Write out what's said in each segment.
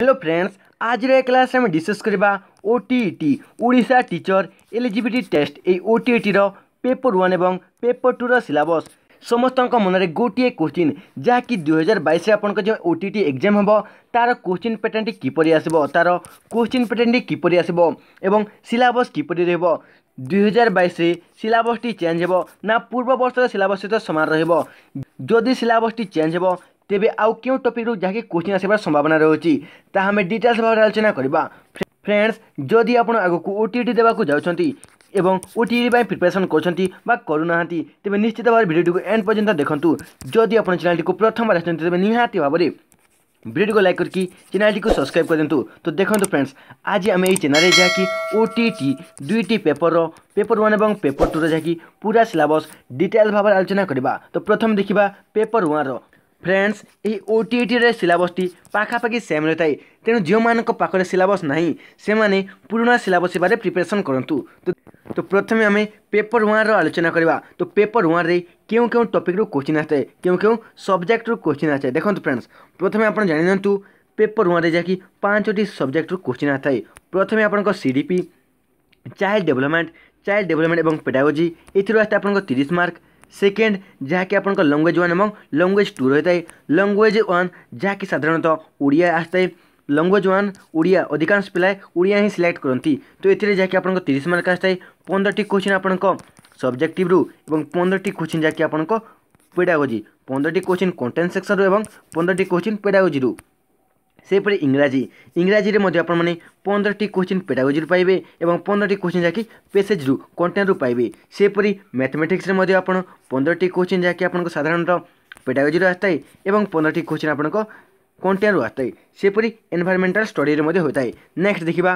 hello friends আজর class আমি discuss করা OTET Odisha teacher eligibility test এই ওটিইটির পেপর ওয়ান এবং পেপর টুর সিলাবস সমস্ত মনে গোটিয়ে কোশ্চিন যা কি দুই হাজার বাইশে আপনার যে ওটিইটি এক্সাম হব তার কোশ্চিন প্যাটর্নটি কিপর আসব তার কোশ্চিন প্যাটর্নটি কিপর আসব এবং সিলাবস কিপর রহব দুই হাজার বাইশে সিলাবসটি চেঞ্জ হব না পূর্ব বর্ষর সিলাবস সহ সমান রহব যদি সিলাবসটি চেঞ্জ হব तेज आउ क्यों टपिक रू जहाँकि क्वेश्चन आसवर संभावना रही आम डिटेल्स भाव आलोचना करवा फ्रेंड्स जदि आपड़ आगे ओटीटी देवाक जाऊँगी ओटीटी प्रिपेरेसन करूना तेज निश्चित भाव भिडियो एंड पर्यटन देखूँ जदि आप चेल टी प्रथम बार आज तेज निहाती भाव में भिडियो को लाइक करके चैनल को सब्सक्राइब कर दिंतु तो देखो फ्रेंड्स आज आम ये चैनल जहाँकि ओटीटी दुईट पेपर रो पेपर वन और पेपर टू रहा पूरा सिलेबस डिटेल्स भाव आलोचना करवा तो प्रथम देखा पेपर वन रो ଫ୍ରେଣ୍ଡସ୍ ଏହି ଓ ଟି ଇ ଟିରେ ସିଲାବସ୍ଟି ପାଖାପାଖି ସେମ୍ ରହିଥାଏ ତେଣୁ ଯେଉଁମାନଙ୍କ ପାଖରେ ସିଲାବସ୍ ନାହିଁ ସେମାନେ ପୁରୁଣା ସିଲାବସ୍ ହେବାରେ ପ୍ରିପାରେସନ୍ କରନ୍ତୁ ତ ପ୍ରଥମେ ଆମେ ପେପର ୱାନ୍ର ଆଲୋଚନା କରିବା ତ ପେପର ୱାନ୍ରେ କେଉଁ କେଉଁ ଟପିକ୍ରୁ କୋଶ୍ଚିନ୍ ଆସିଥାଏ କେଉଁ କେଉଁ ସବଜେକ୍ଟରୁ କୋଶ୍ଚିନ୍ ଆସିଥାଏ ଦେଖନ୍ତୁ ଫ୍ରେଣ୍ଡସ୍ ପ୍ରଥମେ ଆପଣ ଜାଣିନିଅନ୍ତୁ ପେପର ୱାନ୍ରେ ଯାହାକି ପାଞ୍ଚଟି ସବଜେକ୍ଟରୁ କୋଶ୍ଚିନ୍ ଆସିଥାଏ ପ୍ରଥମେ ଆପଣଙ୍କ C D P child development child development ଏବଂ ପେଡାଗୋଜି ଏଥିରୁ ଆସିଥାଏ ଆପଣଙ୍କ ତିରିଶ ମାର୍କ सेकेंड जहाँकि आप लंगुएज वन और लंगुएज टू रही था लंगुएज वन जहाँकि साधारणतः ओडिया आए लंगुएज वन ओडिया अधिकांश पिलाए ओडिया ही सिलेक्ट करती तो ये आप तीस मार्क आए पंद्रह क्वेश्चन आप पंदर पंद्रह क्वेश्चन जहाँकि आप पेडागोजी पंद्रह क्वेश्चन कंटेन्ट सेक्शन रु पंद्रह क्वेश्चन पेडागोजी ସେହିପରି ଇଂରାଜୀ ଇଂରାଜୀରେ ମଧ୍ୟ ଆପଣମାନେ ପନ୍ଦରଟି କୋଶ୍ଚିନ୍ ପେଡାଗୋଜିରୁ ପାଇବେ ଏବଂ ପନ୍ଦରଟି କୋଶ୍ଚିନ୍ ଯାହାକି ପେସେଜ୍ରୁ କଣ୍ଟେଣ୍ଟରୁ ପାଇବେ ସେହିପରି ମ୍ୟାଥମେଟିକ୍ସରେ ମଧ୍ୟ ଆପଣ ପନ୍ଦରଟି କୋଶ୍ଚିନ୍ ଯାହାକି ଆପଣଙ୍କ ସାଧାରଣତଃ ପେଡାଗୋଜିରୁ ଆସିଥାଏ ଏବଂ ପନ୍ଦରଟି କୋଶ୍ଚିନ୍ ଆପଣଙ୍କ କଣ୍ଟେଣ୍ଟରୁ ଆସିଥାଏ ସେହିପରି ଏନ୍ଭାଇରମେଣ୍ଟାଲ ଷ୍ଟଡ଼ିରେ ମଧ୍ୟ ହୋଇଥାଏ ନେକ୍ସଟ ଦେଖିବା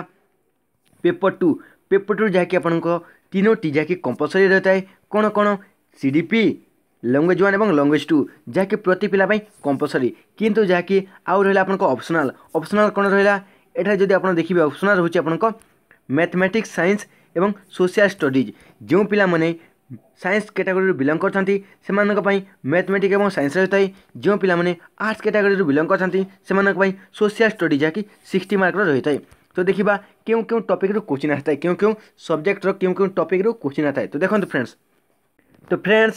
ପେପର ଟୁ ପେପର ଟୁ ଯାହାକି ଆପଣଙ୍କ ତିନୋଟି ଯାହାକି କମ୍ପଲସରି ରହିଥାଏ କ'ଣ କ'ଣ C D P language one এবং ল্যাঙ্গুয়েজ টু যাকে প্রতি পিলা কম্পলসরি কিন্তু যাকে আউ রহিলা আপনার অপসনাল অপসনাল কোণ রহিলা এঠার যদি আপনার দেখবে অপসনাল হচ্ছে আপনার ম্যাথমেটিক্স সাইন্স এবং সোশিয়াল স্টডিজ যে পিলামানে সাইন্স ক্যাটাগোরি বিলং করতে সে ম্যাথমেটিক্স এবং সাইন্স রয়ে যে পিলামানে আর্টস ক্যাটাগোরি বিলং করতে সে সোশিয়াল স্টডি যাকি সিক্সটি মার্কর রয়ে তো দেখিবা কেউ কেউ টপিক্রু কোচিন আসে কেউ কেউ সবজেক্টর কেউ কেউ টপিক্রু কোচিন আসে তো দেখুন ফ্রেন্ডস তো ফ্রেন্ডস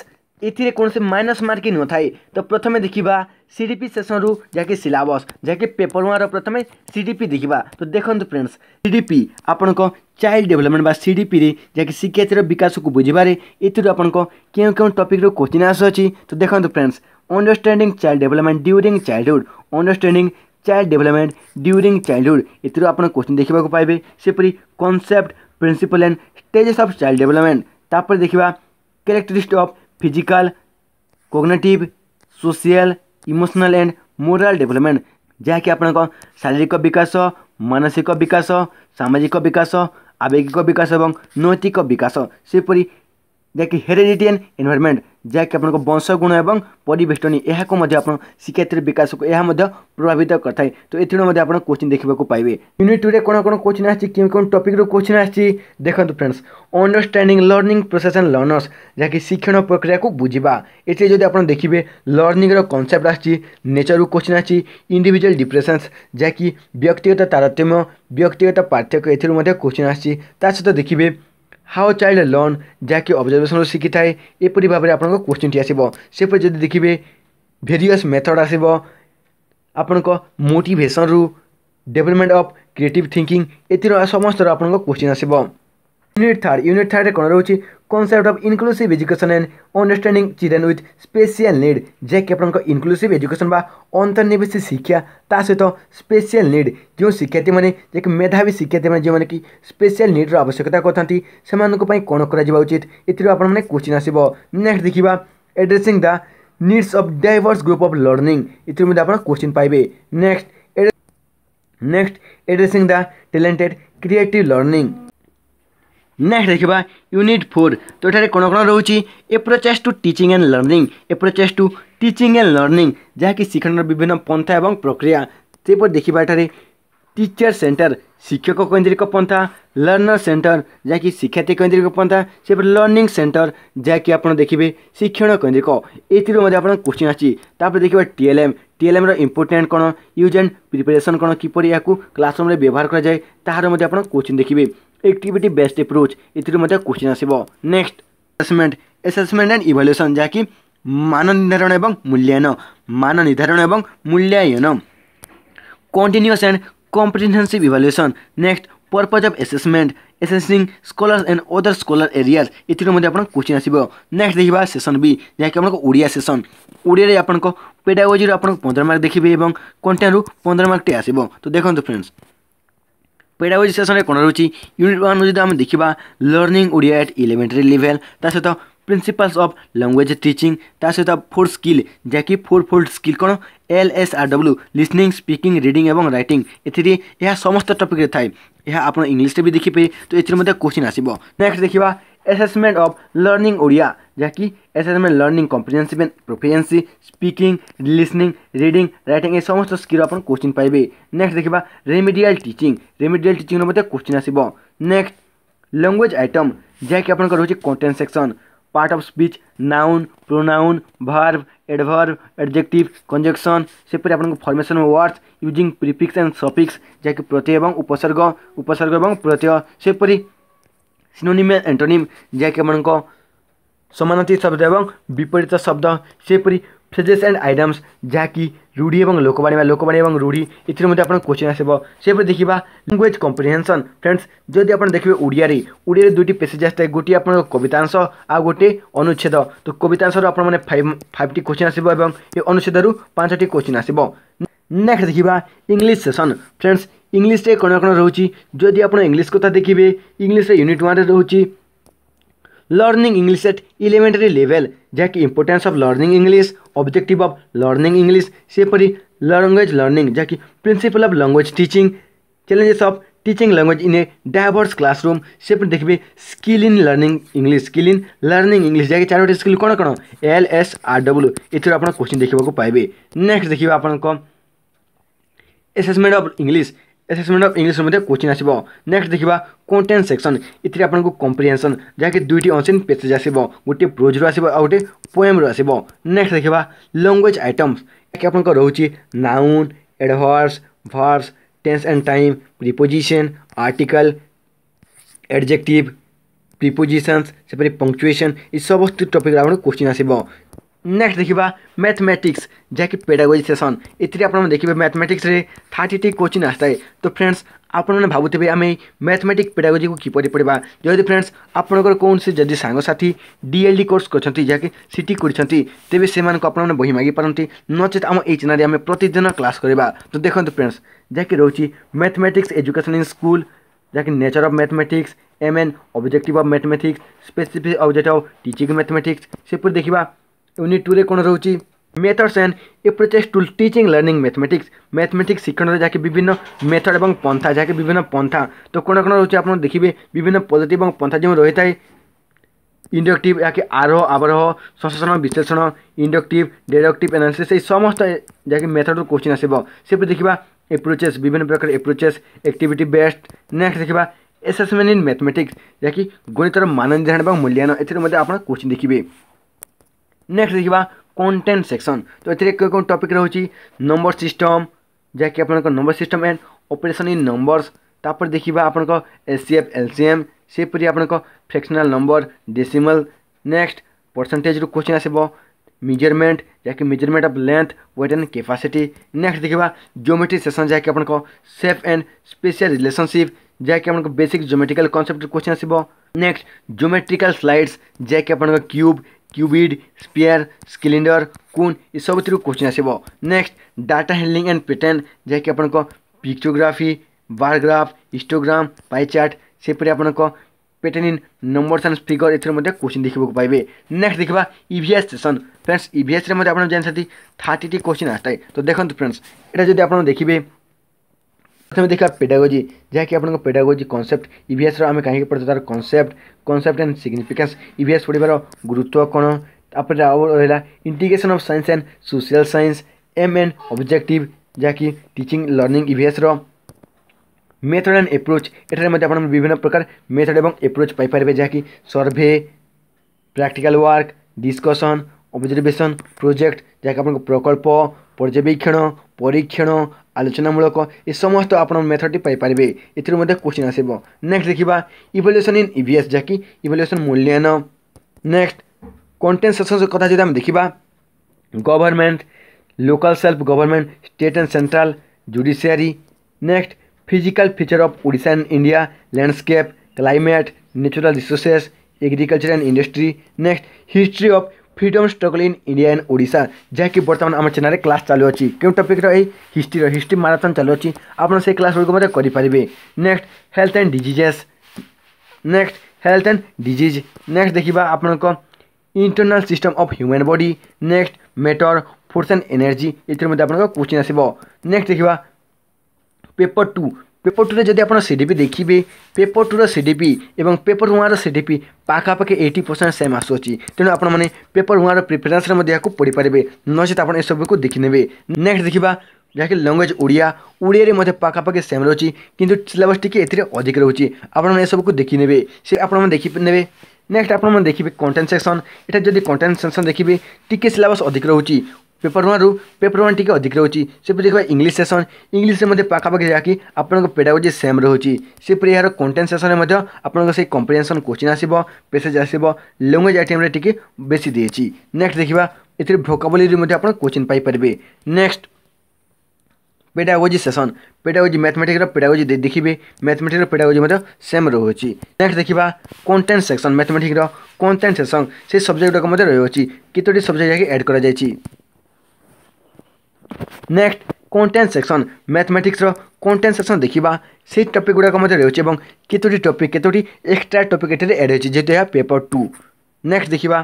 ଏଥିରେ କୌଣସି ମାଇନସ୍ ମାର୍କିଂ ନଥାଏ ତ ପ୍ରଥମେ ଦେଖିବା ସି ଡି ପି ସେସନ୍ରୁ ଯାହାକି ସିଲାବସ୍ ଯାହାକି ପେପର୍ ୱାନ୍ର ପ୍ରଥମେ ସି ଡି ପି ଦେଖିବା ତ ଦେଖନ୍ତୁ ଫ୍ରେଣ୍ଡସ୍ ସି ଡି ପି ଆପଣଙ୍କ ଚାଇଲ୍ଡ ଡେଭଲପମେଣ୍ଟ ବା ସି ଡି ପିରେ ଯାହାକି ଶିକ୍ଷାର୍ଥୀର ବିକାଶକୁ ବୁଝିବାରେ ଏଥିରୁ ଆପଣଙ୍କ କେଉଁ କେଉଁ ଟପିକ୍ର କୋଚିନ୍ ଆସୁଅଛି ତ ଦେଖନ୍ତୁ friends understanding child development during childhood understanding child development during childhood ଏଥିରୁ ଆପଣ କୋଶ୍ଚିନ୍ ଦେଖିବାକୁ ପାଇବେ ସେପରି concept principle and stages of child development ତାପରେ ଦେଖିବା characteristics of physical cognitive social emotional and moral development ଯାହାକି ଆପଣଙ୍କ ଶାରୀରିକ ବିକାଶ ମାନସିକ ବିକାଶ ସାମାଜିକ ବିକାଶ ଆବେଗିକ ବିକାଶ ଏବଂ ନୈତିକ ବିକାଶ ସେହିପରି ଯାହାକି ହେରିଡିଟି ଆଣ୍ଡ ଏନଭାରମେଣ୍ଟ যাক কি આપણો કો બંસ ગુણ અને પરિવર્તન એ કો મધ્ય આપણો શીખત વિકાસ કો એ મધ્ય પ્રભાવિત કરતાય તો એટણા મધ્ય આપણો ક્વેશ્ચન દેખવા કો পাইબે યુનિટ 2 રે કોના કોના ક્વેશ્ચન આશી કે કોન ટોપિક રો ક્વેશ્ચન આશી દેખંતો friends understanding learning process and learners જাকિ શિક્ષણ પ્રક્રિયા કો બુજીબા એટલે જોદી આપણો દેખીબે લર્નિંગ રો કોન્સેપ્ટ આશી નેચર રો ક્વેશ્ચન આશી ઇન્ડિવિડ્યુઅલ ડિફરન્સ જাকિ વ્યક્તિત્વ તારત્વ્યમાં વ્યક્તિત્વ પার্থক্য એટલ મધ્ય ક્વેશ્ચન આશી તાછો દેખીબે ହାଓ ଚାଇଲ୍ଡ ଲର୍ନ ଯାହାକି ଅବଜର୍ଭେସନରୁ ଶିଖିଥାଏ ଏପରି ଭାବରେ ଆପଣଙ୍କ କୋଶ୍ଚିନ୍ଟି ଆସିବ ସେପରି ଯଦି ଦେଖିବେ ଭେରିୟସ୍ ମେଥଡ଼ ଆସିବ ଆପଣଙ୍କ ମୋଟିଭେସନରୁ ଡେଭଲପମେଣ୍ଟ ଅଫ୍ କ୍ରିଏଟିଭ୍ ଥିଙ୍କିଙ୍ଗ ଏଥିର ସମସ୍ତର ଆପଣଙ୍କ କୋଶ୍ଚିନ୍ ଆସିବ ୟୁନିଟ୍ ଥାର୍ଡ଼ ୟୁନିଟ୍ ଥାର୍ଡ଼ରେ କ'ଣ ରହୁଛି concept of inclusive education and understanding children with special need जे केपन इनक्लूसिव एजुकेशन बा अंतर्निवेशी शिक्षा ता सहित निड जो शिक्षार्थी मैंने मेधावी शिक्षार्थी जो मैंने कि स्पेशियल निड्र आवश्यकता करते कौन कर उचित ये क्वेश्चन आसो नेक्स्ट देखा addressing the needs of diverse group of learning ये आप क्वेश्चन पाइबे next next addressing the talented creative learning next ଦେଖିବା ୟୁନିଟ୍ ଫୋର୍ ତ ଏଠାରେ କ'ଣ କ'ଣ ରହୁଛି a process to teaching and learning a process to teaching and learning ଯାହାକି ଶିକ୍ଷଣର ବିଭିନ୍ନ ପନ୍ଥା ଏବଂ ପ୍ରକ୍ରିୟା ସେହିପରି ଦେଖିବା ଏଠାରେ ଟିଚର ସେଣ୍ଟର ଶିକ୍ଷକ କୈନ୍ଦ୍ରିକ ପନ୍ଥା ଲର୍ଣ୍ଣର ସେଣ୍ଟର ଯାହାକି ଶିକ୍ଷାର୍ଥୀ କୈନ୍ଦ୍ରିକ ପନ୍ଥା ସେପରି ଲର୍ଣ୍ଣିଂ ସେଣ୍ଟର ଯାହାକି ଆପଣ ଦେଖିବେ ଶିକ୍ଷଣ କୈନ୍ଦ୍ରିକ ଏଥିରୁ ମଧ୍ୟ ଆପଣ କୋଶ୍ଚିନ୍ ଆସିଛି ତାପରେ ଦେଖିବା ଟିଏଲ୍ଏମ୍ ଟିଏଲ୍ଏମ୍ର ଇମ୍ପୋର୍ଟାଣ୍ଟ କ'ଣ ୟୁଜ୍ ଆଣ୍ଡ ପ୍ରିପାରେସନ୍ କ'ଣ କିପରି ଏହାକୁ କ୍ଲାସରୁମ୍ରେ ବ୍ୟବହାର କରାଯାଏ ତାହାର ମଧ୍ୟ ଆପଣ କୋଶ୍ଚିନ୍ ଦେଖିବେ एक्टिविटी बेस्ड एप्रोच इतर मध्य क्वेश्चन आसो next assessment assessment and evaluation जहाँकि मान निर्धारण और मूल्यायन मान निर्धारण और मूल्यायन continuous and comprehensive evaluation next purpose of assessment assessing scholars and other scholar area ये आप क्वेश्चन आसो नेक्स्ट देखा सेसन बी जहाँकि ओडिया सेसन ओडिया आप पेडागोजी आप पंद्रह मार्क देखिए और कंटेन्ट पंद्रह मार्कटे आसो तो देखते तो फ्रेंड्स ପେଡାଗୋଜି ସେସନରେ କ'ଣ ରହୁଛି ୟୁନିଟ୍ ୱାନ୍ ଯଦି ଆମେ ଦେଖିବା learning Odia at elementary level ତା ସହିତ ପ୍ରିନ୍ସିପାଲ୍ସ ଅଫ୍ ଲାଙ୍ଗୁଏଜ୍ ଟିଚିଂ ତା ସହିତ ଫୋର୍ ସ୍କିଲ୍ ଯାହାକି ଫୋର୍ ଫୋଲ୍ଡ ସ୍କିଲ୍ କ'ଣ L S R W listening speaking reading ଏବଂ ରାଇଟିଂ ଏଥିରେ ଏହା ସମସ୍ତ ଟପିକ୍ରେ ଥାଏ ଏହା ଆପଣ ଇଂଲିଶରେ ବି ଦେଖିପାରିବେ ତ ଏଥିରେ ମଧ୍ୟ କୋଶ୍ଚିନ୍ ଆସିବ ନେକ୍ସଟ ଦେଖିବା ଆସେସମେଣ୍ଟ ଅଫ୍ ଲର୍ଣ୍ଣିଂ ଓଡ଼ିଆ যাকি এতে মে learning comprehensive and proficiency speaking listening reading writing এই সমস্ত স্কিল আপন কোশ্চেন পাইবে নেক্সট দেখবা রিমিডিয়াল টিচিং রিমিডিয়াল টিচিংৰ ওপতে কোশ্চেন আসিবো নেক্সট ল্যাঙ্গুয়েজ আইটেম যাক কি আপোনক ৰহজি content section part of speech noun pronoun verb adverb adjective conjunction সেপৰি আপোনক formation of words using prefix and suffix যাক কি প্ৰতি আৰু উপসর্গ উপসর্গ আৰু প্ৰতি সেপৰি সিনোনিমাল এন্টোনিম যাক কি মনক समानार्थी शब्द एवं विपरीत शब्द ସେହିପରି ଫ୍ରେଜେସ୍ ଆଣ୍ଡ ଆଇଡ଼ମ୍ସ ଯାହାକି ରୂଢ଼ି ଏବଂ ଲୋକବାଣୀ ବା ଲୋକବାଣୀ ଏବଂ ରୂଢ଼ି ଏଥିରେ ମଧ୍ୟ ଆପଣ କୋଚିଂ ଆସିବ ସେହିପରି ଦେଖିବା ଲାଙ୍ଗୁଏଜ୍ କମ୍ପ୍ରିହେନ୍ସନ୍ ଫ୍ରେଣ୍ଡସ୍ ଯଦି ଆପଣ ଦେଖିବେ ଓଡ଼ିଆରେ ଓଡ଼ିଆରେ ଦୁଇଟି ପେସେଜ୍ ଆସିଥାଏ ଗୋଟିଏ ଆପଣଙ୍କ କବିତାଂଶ ଆଉ ଗୋଟିଏ ଅନୁଚ୍ଛେଦ ତ କବିତାଂଶରୁ ଆପଣମାନେ ଫାଇଭ୍ ଫାଇଭ୍ଟି କୋଚିଂ ଆସିବ ଏବଂ ଏ ଅନୁଚ୍ଛେଦରୁ ପାଞ୍ଚଟି କୋଚିଂ ଆସିବ ନେକ୍ସଟ ଦେଖିବା ଇଂଲିଶ ସେସନ୍ ଫ୍ରେଣ୍ଡସ୍ ଇଂଲିଶରେ କ'ଣ କ'ଣ ରହୁଛି ଯଦି ଆପଣ ଇଂଲିଶ କଥା ଦେଖିବେ ଇଂଲିଶରେ ୟୁନିଟ୍ ୱାନ୍ରେ ରହୁଛି learning english at elementary level जहाँकि importance of learning English objective of learning English सेपरि लैंग्वेज लर्निंग जहाँकि principle of language teaching challenges of teaching language in a diverse classroom से पनि देख्ने skill in learning English skill in learning English जहाँकि चारवटा skill कौन कौन L S R W ये आप क्वेश्चन देखा पाइबे नेक्स्ट देखिए आप assessment of English assessment of English में क्वेश्चन आसो नेक्स्ट देखा कंटेन्ट सेक्शन आपन को कंप्रिहेनसन जहाँकि दुईट अनसिन पेसेज आस गोटे प्रोज्रु आस गोटे पोएम पोएम्रु आस नेक्स्ट देखा लैंग्वेज आइटम्स आपंक रोचे noun adverbs verbs tense and time preposition article adjective preposition सेपरि पंक्चुएसन ये समस्त टपिक आपको क्वेश्चन आसो ନେକ୍ସଟ ଦେଖିବା ମ୍ୟାଥମେଟିକ୍ସ ଯାହାକି ପେଡାଗୋଜି ସେସନ୍ ଏଥିରେ ଆପଣମାନେ ଦେଖିବେ ମ୍ୟାଥମେଟିକ୍ସରେ ଥାର୍ଟିଟି କୋଚିଂ ଆସିଥାଏ ତ ଫ୍ରେଣ୍ଡସ୍ ଆପଣମାନେ ଭାବୁଥିବେ ଆମେ ମ୍ୟାଥମେଟିକ୍ସ ପେଡାଗୋଜିକୁ କିପରି ପଢ଼ିବା ଯଦି ଫ୍ରେଣ୍ଡସ୍ ଆପଣଙ୍କର କୌଣସି ଯଦି ସାଙ୍ଗସାଥି ଡିଏଲ୍ଡି କୋର୍ସ କରିଛନ୍ତି ଯାହାକି ସିଟି କରିଛନ୍ତି ତେବେ ସେମାନଙ୍କୁ ଆପଣମାନେ ବହି ମାଗିପାରନ୍ତି ନଚେତ୍ ଆମ ଏଇ ଚ୍ୟାନେଲ୍ରେ ଆମେ ପ୍ରତିଦିନ କ୍ଲାସ୍ କରିବା ତ ଦେଖନ୍ତୁ ଫ୍ରେଣ୍ଡସ୍ ଯାହାକି ରହୁଛି ମ୍ୟାଥମେଟିକ୍ସ ଏଜୁକେସନ୍ ଇନ୍ ସ୍କୁଲ ଯାହାକି nature of mathematics aim and objective of mathematics specific object of teaching mathematics ସେପରି ଦେଖିବା ୟୁନିଟ୍ ଟୁରେ କ'ଣ ରହୁଛି methods and approaches to teaching learning mathematics mathematics শিক্ষণের যাকে বিভিন্ন মেথড এবং পন্থা যাকে বিভিন্ন পন্থা তো কোণ কোণ রয়েছে আপনার দেখবে বিভিন্ন পদ্ধতি এবং পন্থা যে রয়েছে ইন্ডকটিভ যাকে আরোহ আবরোহ সংশ্লেষণ বিশ্লেষণ ইন্ডকটিভ ডেডকটিভ এনালিসিস এই সমস্ত যাকে মেথডর কোশ্চিন আসব সেপরে দেখা এপ্রোচেস বিভিন্ন প্রকার এপ্রোচেস একটিভিটি বেস্ট নেক্সট দেখা এসেসমেন্ট ইন ম্যাথমেটিক্স যাকে গণিতর মান নির্ধারণ এবং মূল্যায়ন এর মধ্যে আপনার কোশ্চিন দেখবে नेक्स्ट देखा कंटेन्ट सेक्शन तो ये कौन कौन टपिक रोचे नंबर सिस्टम जहाँकि आप number system and operation in numbers तापर देखा आप C F L C M सेपरी आप fractional number decimal next percentage रू क्वेश्चन आसब मेजरमेंट जहाँकि measurement of length weight and capacity next देखा ज्योमेट्री सेसन जहाँकि आप सेफ एंड स्पेशल रिलेशनशिप जहाँकि आप बेसिक ज्योमेट्रिकल कनसेप्ट क्वेश्चन आसब नेक्स्ट ज्योमेट्रिकल स्लाइड्स जहाँकि आप cube cuboid sphere cylinder cone ଏସବୁଥିରୁ କୋଶ୍ଚିନ୍ ଆସିବ next data handling and pattern ଯାହାକି ଆପଣଙ୍କ ପିକ୍ଟୋଗ୍ରାଫି ବାରଗ୍ରାଫ ହିଷ୍ଟୋଗ୍ରାମ ପାଇଚାର୍ଟ ସେପରି ଆପଣଙ୍କ pattern in numbers and figure ଏଥିରେ ମଧ୍ୟ କୋଶ୍ଚିନ୍ ଦେଖିବାକୁ ପାଇବେ ନେକ୍ସଟ ଦେଖିବା ଇଭିଏସ୍ ସେସନ୍ ଫ୍ରେଣ୍ଡସ୍ ଇଭିଏସ୍ରେ ମଧ୍ୟ ଆପଣ ଜାଣିଛନ୍ତି ଥାର୍ଟିଟି କୋଶ୍ଚିନ୍ ଆସିଥାଏ ତ ଦେଖନ୍ତୁ ଫ୍ରେଣ୍ଡସ୍ ଏଇଟା ଯଦି ଆପଣ ଦେଖିବେ प्रथम देखा पेडागोजी जहाँकि आप पेडागोजी कनसेप्ट इस आम कहीं पढ़ते तरह कनसेप्ट कनसेप्ट एंड सिग्निफिकेन्स इस पढ़वर गुरुत्व कौन आप रहा integration of science and social science aim and objective जहाँकि टीचिंग लर्निंग इर मेथड एंड एप्रोच एटारे आप विभिन्न प्रकार मेथड और एप्रोच पाइपर जहाँकि survey practical work discussion observation project जहाँकि आप प्रकल्प पर्यवेक्षण परीक्षण ଆଲୋଚନାମୂଳକ ଏ ସମସ୍ତ ଆପଣ ମେଥଡ଼ଟି ପାଇପାରିବେ ଏଥିରୁ ମଧ୍ୟ କୋଶ୍ଚିନ୍ ଆସିବ ନେକ୍ସଟ ଦେଖିବା ଇଭଲ୍ୟୁସନ୍ ଇନ୍ ଇଭିଏସ୍ ଯାହାକି ଇଭଲ୍ୟୁସନ୍ ମୂଲ୍ୟାୟନ ନେକ୍ସଟ କଣ୍ଟେଣ୍ଟ ସେକ୍ସନ୍ କଥା ଯଦି ଆମେ ଦେଖିବା government local self government state and central judiciary next physical feature of Orissa and India landscape climate natural resources agriculture and industry next history of freedom struggle in India and Odisha যা কি বর্তমান আমার channel class চালু আছে কেউ টপিকর এই হিস্ট্রির history marathon চালু আছে আপনার সেই ক্লাস গুড়ি মধ্যে করে next health and diseases next health and disease next দেখবা আপনার internal system of human body next matter force and energy এর মধ্যে আপনার কোশ্চিন আসব নেক্সট দেখবা পেপর টু পেপর যদি আপনার সিডিপি দেখবে পেপর টুর সিডিপি এবং পেপর ওয়ার সিডিপি পাখাপাখি এইটি পরসেন্ট সেম আসুচি তেমন আপনার পেপর ওয়ার প্রিফেরান্সরে এখন পড়িপারে নচেত আপনার এসবুক দেখিনেবে নেক্সট দেখা ଯାହାକି ଲାଙ୍ଗୁଏଜ୍ ଓଡ଼ିଆ ଓଡ଼ିଆରେ ମଧ୍ୟ ପାଖାପାଖି ସେମ୍ ରହୁଛି କିନ୍ତୁ ସିଲାବସ୍ ଟିକିଏ ଏଥିରେ ଅଧିକ ରହୁଛି ଆପଣମାନେ ଏସବୁକୁ ଦେଖିନେବେ ସେ ଆପଣମାନେ ଦେଖିନେବେ ନେକ୍ସଟ ଆପଣମାନେ ଦେଖିବେ କଣ୍ଟେଣ୍ଟ ସେକ୍ସନ୍ ଏଟା ଯଦି କଣ୍ଟେଣ୍ଟ ସେକ୍ସନ୍ ଦେଖିବେ ଟିକିଏ ସିଲାବସ୍ ଅଧିକ ରହୁଛି पेपर वन पेपर वन टी अधिक रोचे से देखा इंग्लीश सेसन इंग्लीश पाखापाखि जहाँकि आपड़ोजे सेम रोचे से यार कंटेन्ट सेसन में कंप्रिहेसन क्वेश्चन आसव पेसेज आसव लैंग्वेज आइटम टी बेस नेक्स्ट देखा एथेर भोकाबुलरी आप क्वेश्चन पारे next pedagogy section pedagogy mathematics pedagogy देखिए मैथमेटिक्स पेडागोजी सेम रोच नेक्स्ट देखा content section mathematics content section से सब्जेक्ट गुड़ाक रही कतोटी सब्जेक्ट जैसे एड्ड ନେକ୍ସଟ କଣ୍ଟେଣ୍ଟ ସେକ୍ସନ୍ ମ୍ୟାଥମେଟିକ୍ସର କଣ୍ଟେଣ୍ଟ ସେକ୍ସନ୍ ଦେଖିବା ସେଇ ଟପିକ୍ ଗୁଡ଼ାକ ମଧ୍ୟ ରହିଛି ଏବଂ କେତୋଟି ଟପିକ୍ କେତୋଟି ଏକ୍ସଟ୍ରା ଟପିକ୍ ଏଠାରେ ଏଡ଼୍ ହୋଇଛି ଯେହେତୁ ଏହା ପେପର୍ ଟୁ ନେକ୍ସଟ ଦେଖିବା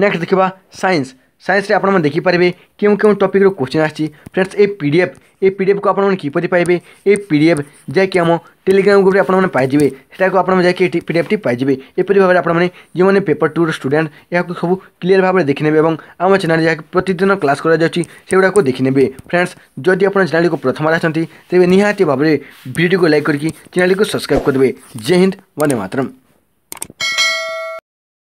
ନେକ୍ସଟ ଦେଖିବା ସାଇନ୍ସ ସାଇନ୍ସରେ ଆପଣମାନେ ଦେଖିପାରିବେ କେଉଁ କେଉଁ ଟପିକ୍ର କୋଶ୍ଚିନ୍ ଆସିଛି friends A P D F A P D ଏଫ୍କୁ ଆପଣମାନେ କିପରି ପାଇବେ ଏ ପି ଡି ଏଫ୍ ଯାହାକି ଆମ ଟେଲିଗ୍ରାମ ଗ୍ରୁପ୍ରେ ଆପଣମାନେ ପାଇଯିବେ ସେଟାକୁ ଆପଣମାନେ ଯାଇକି ପି ଡି ଏଫ୍ଟି ପାଇଯିବେ ଏପରି ଭାବରେ ଆପଣମାନେ ଯେଉଁମାନେ ପେପର୍ ଟୁର ଷ୍ଟୁଡେଣ୍ଟ ଏହାକୁ ସବୁ କ୍ଲିୟର ଭାବରେ ଦେଖିନେବେ ଏବଂ ଆମ ଚ୍ୟାନେଲ୍ ଯାହାକି ପ୍ରତିଦିନ କ୍ଲାସ୍ କରାଯାଉଛି ସେଗୁଡ଼ାକୁ ଦେଖିନେବେ ଫ୍ରେଣ୍ଡସ୍ ଯଦି ଆପଣ ଚ୍ୟାନେଲ୍କୁ ପ୍ରଥମରେ ଆସନ୍ତି ତେବେ ନିହାତି ଭାବରେ ଭିଡ଼ିଓଟିକୁ ଲାଇକ୍ କରିକି ଚ୍ୟାନେଲ୍କୁ ସବସ୍କ୍ରାଇବ୍ କରିଦେବେ ଜୟ ହିନ୍ଦ ବନ୍ଦେ ମାତରମ୍